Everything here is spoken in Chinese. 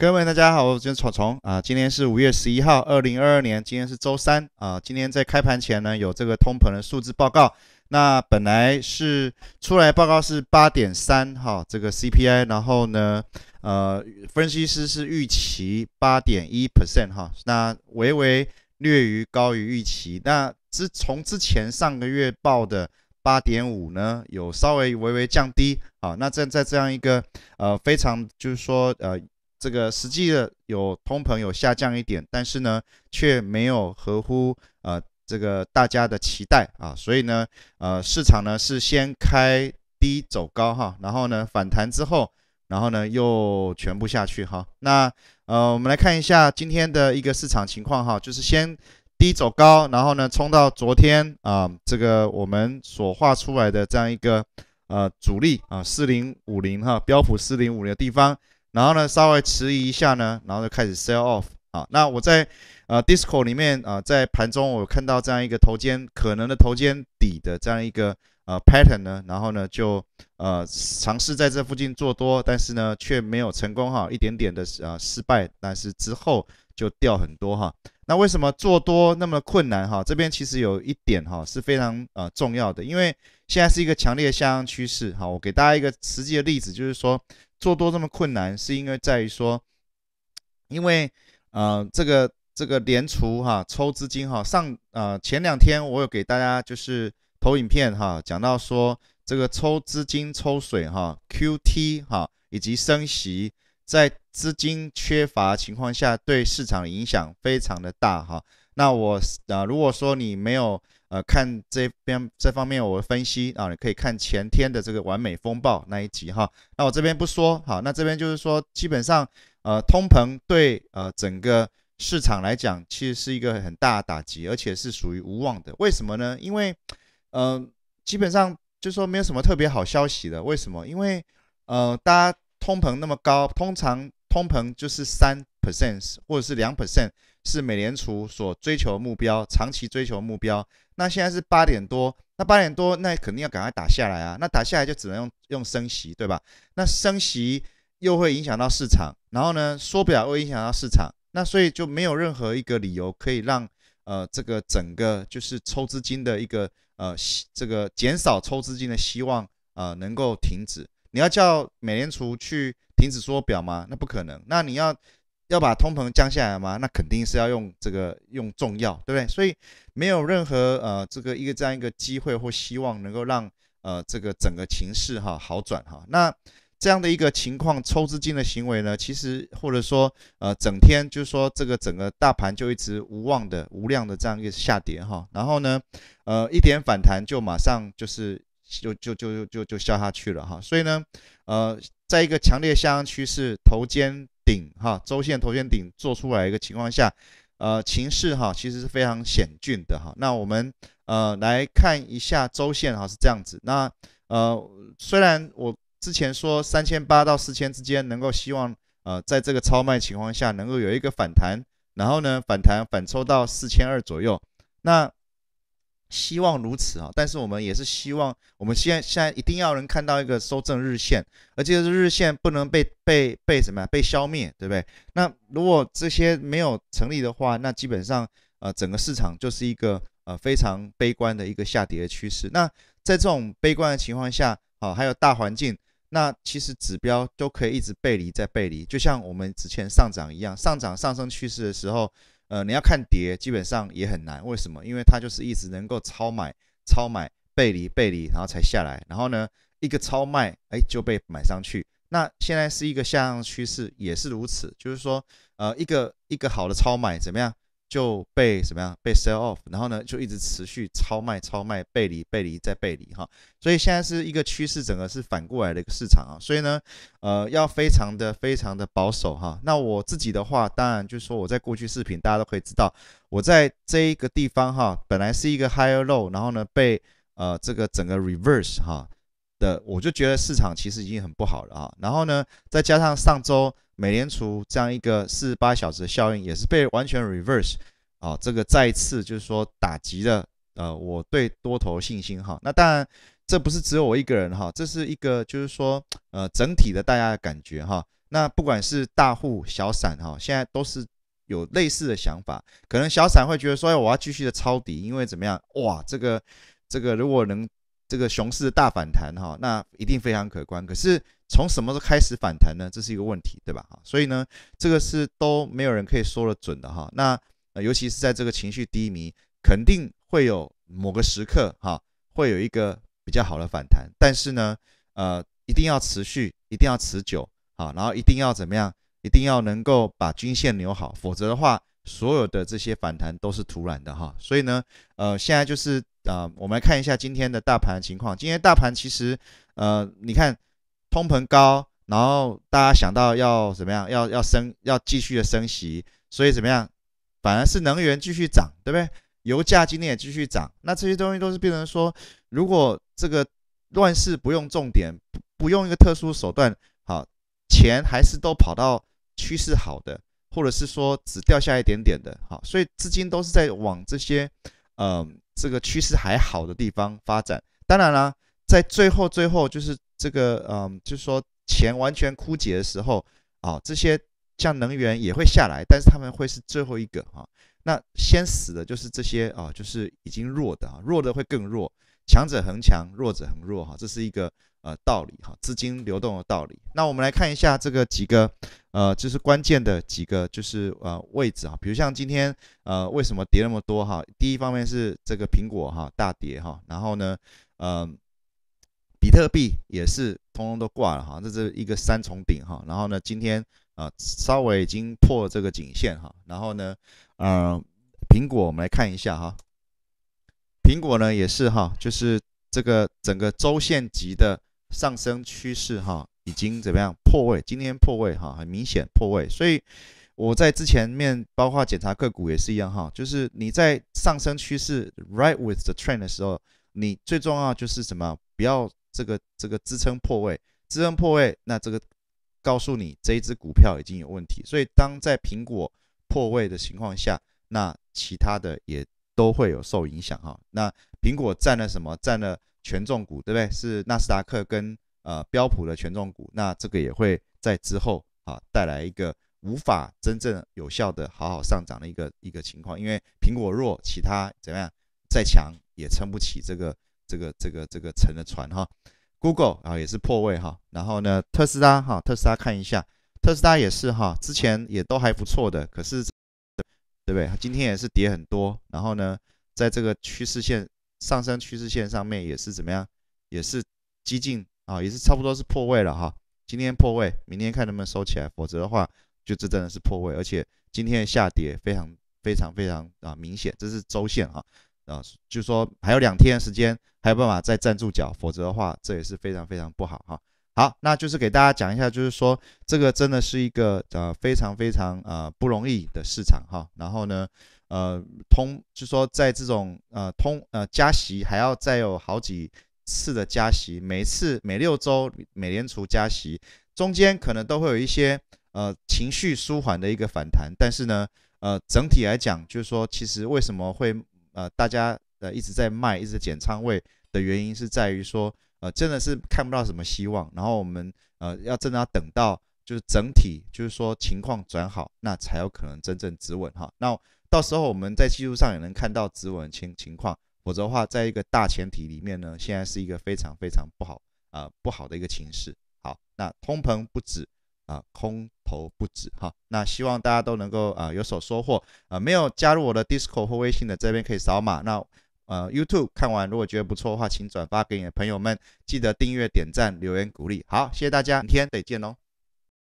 各位大家好，我是草丛啊，今天是五月十一号，二零二二年，今天是周三啊。今天在开盘前呢，有这个通膨的数字报告。那本来是出来报告是八点三哈，这个 CPI，然后呢，呃，分析师是预期八点一 percent 哈，那微微略于高于预期。那之从之前上个月报的八点五呢，有稍微微微降低啊。那在在这样一个呃，非常就是说呃。这个实际的有通膨有下降一点，但是呢，却没有合乎呃这个大家的期待啊，所以呢，呃市场呢是先开低走高哈，然后呢反弹之后，然后呢又全部下去哈。那呃我们来看一下今天的一个市场情况哈，就是先低走高，然后呢冲到昨天啊这个我们所画出来的这样一个呃阻力啊四零五零哈标普四零五零的地方。然后呢，稍微迟疑一下呢，然后就开始 sell off 啊。那我在呃 Discord 里面啊，在盘中我看到这样一个头肩可能的头肩底的这样一个。呃，pattern 呢？然后呢，就呃尝试在这附近做多，但是呢却没有成功哈，一点点的呃失败，但是之后就掉很多哈。那为什么做多那么困难哈？这边其实有一点哈是非常呃重要的，因为现在是一个强烈的下降趋势哈。我给大家一个实际的例子，就是说做多这么困难，是因为在于说，因为呃这个这个连除哈抽资金哈上呃前两天我有给大家就是。投影片哈讲到说这个抽资金抽水哈 QT 哈以及升息，在资金缺乏情况下，对市场影响非常的大哈。那我啊如果说你没有呃看这边这方面我分析啊，你可以看前天的这个完美风暴那一集哈。那我这边不说好，那这边就是说基本上呃通膨对呃整个市场来讲，其实是一个很大的打击，而且是属于无望的。为什么呢？因为嗯，基本上就说没有什么特别好消息的。为什么？因为呃，大家通膨那么高，通常通膨就是三 percent 或者是两 percent 是美联储所追求目标，长期追求目标。那现在是八点多，那八点多那肯定要赶快打下来啊。那打下来就只能用用升息，对吧？那升息又会影响到市场，然后呢，缩表会影响到市场，那所以就没有任何一个理由可以让。呃，这个整个就是抽资金的一个呃，这个减少抽资金的希望啊，能够停止。你要叫美联储去停止缩表吗？那不可能。那你要要把通膨降下来吗？那肯定是要用这个用重要，对不对？所以没有任何呃，这个一个这样一个机会或希望能够让呃这个整个情势哈好转哈。那。这样的一个情况，抽资金的行为呢，其实或者说，呃，整天就是说这个整个大盘就一直无望的、无量的这样一个下跌哈，然后呢，呃，一点反弹就马上就是就就就就就消下去了哈，所以呢，呃，在一个强烈下降趋势头肩顶哈，周线头肩顶做出来一个情况下，呃，情势哈其实是非常险峻的哈。那我们呃来看一下周线哈，是这样子，那呃虽然我。之前说三千八到四千之间能够希望，呃，在这个超卖情况下能够有一个反弹，然后呢反弹反抽到四千二左右，那希望如此啊！但是我们也是希望，我们现现在一定要能看到一个收正日线，而且日线不能被被被什么呀？被消灭，对不对？那如果这些没有成立的话，那基本上呃整个市场就是一个呃非常悲观的一个下跌的趋势。那在这种悲观的情况下，好，还有大环境。那其实指标都可以一直背离在背离，就像我们之前上涨一样，上涨上升趋势的时候，呃，你要看跌基本上也很难。为什么？因为它就是一直能够超买、超买背离、背离，然后才下来。然后呢，一个超卖，哎，就被买上去。那现在是一个下降趋势，也是如此，就是说，呃，一个一个好的超买怎么样？就被怎么样被 sell off，然后呢就一直持续超卖超卖背离背离再背离哈，所以现在是一个趋势，整个是反过来的一个市场啊，所以呢呃要非常的非常的保守哈。那我自己的话，当然就是说我在过去视频大家都可以知道，我在这一个地方哈，本来是一个 higher low，然后呢被呃这个整个 reverse 哈的，我就觉得市场其实已经很不好了啊，然后呢再加上上周。美联储这样一个四十八小时的效应也是被完全 reverse 啊，这个再次就是说打击了呃我对多头信心哈。那当然这不是只有我一个人哈，这是一个就是说呃整体的大家的感觉哈。那不管是大户小散哈，现在都是有类似的想法，可能小散会觉得说我要继续的抄底，因为怎么样哇这个这个如果能。这个熊市的大反弹哈，那一定非常可观。可是从什么时候开始反弹呢？这是一个问题，对吧？哈，所以呢，这个是都没有人可以说的准的哈。那尤其是在这个情绪低迷，肯定会有某个时刻哈，会有一个比较好的反弹。但是呢，呃，一定要持续，一定要持久啊，然后一定要怎么样？一定要能够把均线留好，否则的话。所有的这些反弹都是突然的哈，所以呢，呃，现在就是啊，我们来看一下今天的大盘情况。今天大盘其实，呃，你看通膨高，然后大家想到要怎么样，要要升，要继续的升息，所以怎么样，反而是能源继续涨，对不对？油价今天也继续涨，那这些东西都是变成说，如果这个乱世不用重点，不不用一个特殊手段，好，钱还是都跑到趋势好的。或者是说只掉下一点点的哈，所以资金都是在往这些嗯这个趋势还好的地方发展。当然啦，在最后最后就是这个嗯，就是说钱完全枯竭的时候啊，这些像能源也会下来，但是他们会是最后一个哈。那先死的就是这些啊，就是已经弱的啊，弱的会更弱，强者恒强，弱者恒弱哈，这是一个。呃，道理哈，资金流动的道理。那我们来看一下这个几个，呃，就是关键的几个就是呃位置啊，比如像今天呃，为什么跌那么多哈？第一方面是这个苹果哈大跌哈，然后呢，呃，比特币也是通通都挂了哈，这是一个三重顶哈。然后呢，今天啊稍微已经破这个颈线哈，然后呢，呃，苹果我们来看一下哈，苹果呢也是哈，就是这个整个周线级的。上升趋势哈，已经怎么样破位？今天破位哈，很明显破位。所以我在之前面，包括检查个股也是一样哈，就是你在上升趋势 r i g h t with the trend 的时候，你最重要就是什么？不要这个这个支撑破位，支撑破位，那这个告诉你这一只股票已经有问题。所以当在苹果破位的情况下，那其他的也都会有受影响哈。那苹果占了什么？占了。权重股对不对？是纳斯达克跟呃标普的权重股，那这个也会在之后啊带来一个无法真正有效的好好上涨的一个一个情况，因为苹果弱，其他怎么样再强也撑不起这个这个这个这个沉的船哈。Google 啊也是破位哈，然后呢特斯拉哈特斯拉看一下，特斯拉也是哈，之前也都还不错的，可是对不对？今天也是跌很多，然后呢在这个趋势线。上升趋势线上面也是怎么样，也是激进啊，也是差不多是破位了哈。今天破位，明天看能不能收起来，否则的话就这真的是破位，而且今天的下跌非常非常非常啊明显，这是周线哈啊，就说还有两天时间，还有办法再站住脚，否则的话这也是非常非常不好哈。好，那就是给大家讲一下，就是说这个真的是一个呃非常非常呃不容易的市场哈。然后呢？呃，通就说在这种呃通呃加息还要再有好几次的加息，每次每六周美联储加息，中间可能都会有一些呃情绪舒缓的一个反弹，但是呢呃整体来讲，就是说其实为什么会呃大家呃一直在卖，一直减仓位的原因是在于说呃真的是看不到什么希望，然后我们呃要真的要等到就是整体就是说情况转好，那才有可能真正止稳哈，那。到时候我们在技术上也能看到止稳情情况，否则的话，在一个大前提里面呢，现在是一个非常非常不好啊不好的一个情势。好，那通膨不止啊，空头不止哈，那希望大家都能够啊有所收获啊。没有加入我的 Discord 或微信的这边可以扫码。那呃 YouTube 看完如果觉得不错的话，请转发给你的朋友们，记得订阅、点赞、留言鼓励。好，谢谢大家，明天再见喽。